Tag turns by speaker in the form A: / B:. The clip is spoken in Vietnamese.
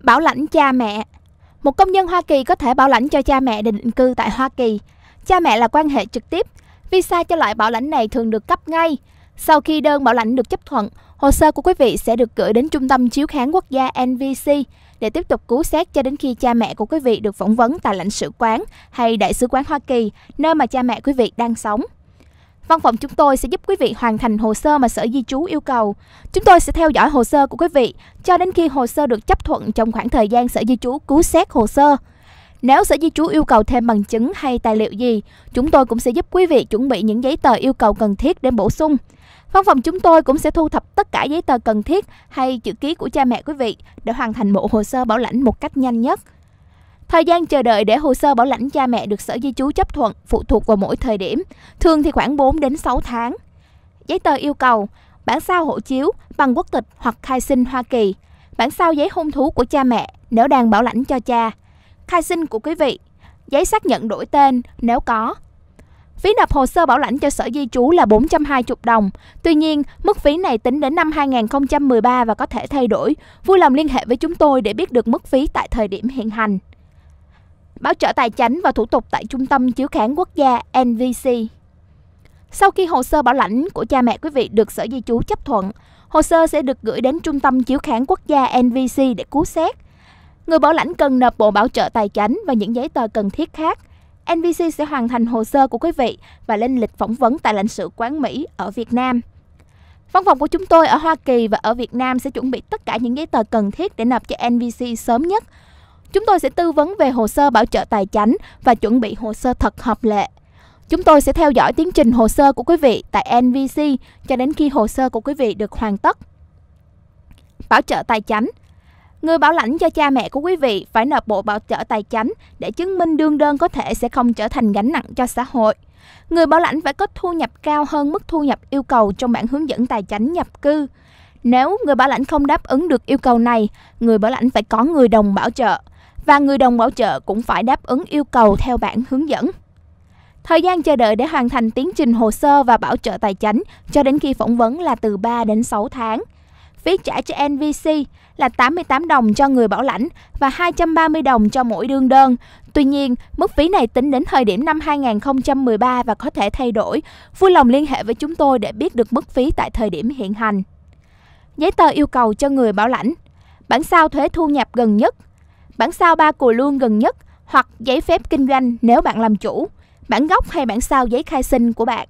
A: Bảo lãnh cha mẹ Một công nhân Hoa Kỳ có thể bảo lãnh cho cha mẹ để định cư tại Hoa Kỳ. Cha mẹ là quan hệ trực tiếp. Visa cho loại bảo lãnh này thường được cấp ngay. Sau khi đơn bảo lãnh được chấp thuận, hồ sơ của quý vị sẽ được gửi đến Trung tâm Chiếu kháng Quốc gia NVC để tiếp tục cứu xét cho đến khi cha mẹ của quý vị được phỏng vấn tại lãnh sự quán hay đại sứ quán Hoa Kỳ, nơi mà cha mẹ quý vị đang sống. Văn phòng chúng tôi sẽ giúp quý vị hoàn thành hồ sơ mà Sở Di trú yêu cầu. Chúng tôi sẽ theo dõi hồ sơ của quý vị cho đến khi hồ sơ được chấp thuận trong khoảng thời gian Sở Di trú cứu xét hồ sơ. Nếu Sở Di trú yêu cầu thêm bằng chứng hay tài liệu gì, chúng tôi cũng sẽ giúp quý vị chuẩn bị những giấy tờ yêu cầu cần thiết để bổ sung. Văn phòng chúng tôi cũng sẽ thu thập tất cả giấy tờ cần thiết hay chữ ký của cha mẹ quý vị để hoàn thành bộ hồ sơ bảo lãnh một cách nhanh nhất. Thời gian chờ đợi để hồ sơ bảo lãnh cha mẹ được Sở Di trú chấp thuận phụ thuộc vào mỗi thời điểm, thường thì khoảng 4 đến 6 tháng. Giấy tờ yêu cầu: bản sao hộ chiếu bằng quốc tịch hoặc khai sinh Hoa Kỳ, bản sao giấy hôn thú của cha mẹ nếu đang bảo lãnh cho cha, khai sinh của quý vị, giấy xác nhận đổi tên nếu có. Phí nộp hồ sơ bảo lãnh cho Sở Di trú là 420 đồng. Tuy nhiên, mức phí này tính đến năm 2013 và có thể thay đổi. Vui lòng liên hệ với chúng tôi để biết được mức phí tại thời điểm hiện hành bảo trợ tài chính và thủ tục tại Trung tâm Chiếu kháng Quốc gia NVC. Sau khi hồ sơ bảo lãnh của cha mẹ quý vị được Sở Di trú chấp thuận, hồ sơ sẽ được gửi đến Trung tâm Chiếu kháng Quốc gia NVC để cứu xét. Người bảo lãnh cần nộp bộ bảo trợ tài chính và những giấy tờ cần thiết khác. NVC sẽ hoàn thành hồ sơ của quý vị và lên lịch phỏng vấn tại lãnh sự quán Mỹ ở Việt Nam. Văn phòng của chúng tôi ở Hoa Kỳ và ở Việt Nam sẽ chuẩn bị tất cả những giấy tờ cần thiết để nộp cho NVC sớm nhất – Chúng tôi sẽ tư vấn về hồ sơ bảo trợ tài chính và chuẩn bị hồ sơ thật hợp lệ. Chúng tôi sẽ theo dõi tiến trình hồ sơ của quý vị tại NVC cho đến khi hồ sơ của quý vị được hoàn tất. Bảo trợ tài chính Người bảo lãnh cho cha mẹ của quý vị phải nộp bộ bảo trợ tài chính để chứng minh đương đơn có thể sẽ không trở thành gánh nặng cho xã hội. Người bảo lãnh phải có thu nhập cao hơn mức thu nhập yêu cầu trong bản hướng dẫn tài chính nhập cư. Nếu người bảo lãnh không đáp ứng được yêu cầu này, người bảo lãnh phải có người đồng bảo trợ và người đồng bảo trợ cũng phải đáp ứng yêu cầu theo bản hướng dẫn. Thời gian chờ đợi để hoàn thành tiến trình hồ sơ và bảo trợ tài chính cho đến khi phỏng vấn là từ 3 đến 6 tháng. Phí trả cho NVC là 88 đồng cho người bảo lãnh và 230 đồng cho mỗi đương đơn. Tuy nhiên, mức phí này tính đến thời điểm năm 2013 và có thể thay đổi. Vui lòng liên hệ với chúng tôi để biết được mức phí tại thời điểm hiện hành. Giấy tờ yêu cầu cho người bảo lãnh Bản sao thuế thu nhập gần nhất bản sao ba cù luôn gần nhất hoặc giấy phép kinh doanh nếu bạn làm chủ, bản gốc hay bản sao giấy khai sinh của bạn.